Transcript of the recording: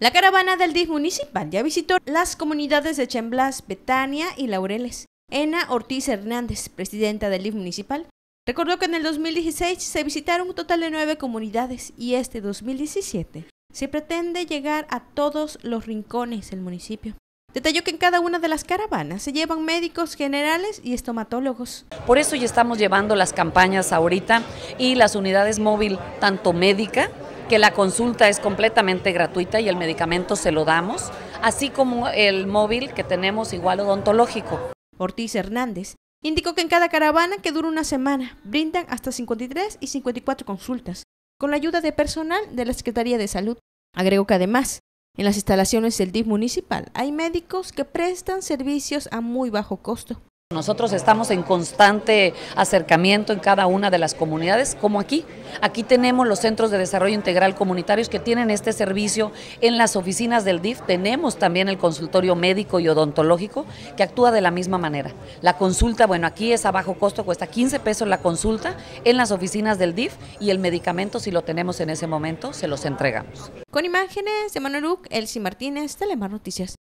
La caravana del DIF municipal ya visitó las comunidades de Chemblas, Betania y Laureles. Ena Ortiz Hernández, presidenta del DIF municipal, recordó que en el 2016 se visitaron un total de nueve comunidades y este 2017 se pretende llegar a todos los rincones del municipio. Detalló que en cada una de las caravanas se llevan médicos generales y estomatólogos. Por eso ya estamos llevando las campañas ahorita y las unidades móvil, tanto médica que la consulta es completamente gratuita y el medicamento se lo damos, así como el móvil que tenemos igual odontológico. Ortiz Hernández indicó que en cada caravana, que dura una semana, brindan hasta 53 y 54 consultas, con la ayuda de personal de la Secretaría de Salud. Agregó que además, en las instalaciones del DIF municipal hay médicos que prestan servicios a muy bajo costo nosotros estamos en constante acercamiento en cada una de las comunidades, como aquí. Aquí tenemos los centros de desarrollo integral comunitarios que tienen este servicio en las oficinas del DIF. Tenemos también el consultorio médico y odontológico que actúa de la misma manera. La consulta, bueno, aquí es a bajo costo, cuesta 15 pesos la consulta en las oficinas del DIF y el medicamento, si lo tenemos en ese momento, se los entregamos. Con imágenes de Manuel Elsie Martínez, Telemar Noticias.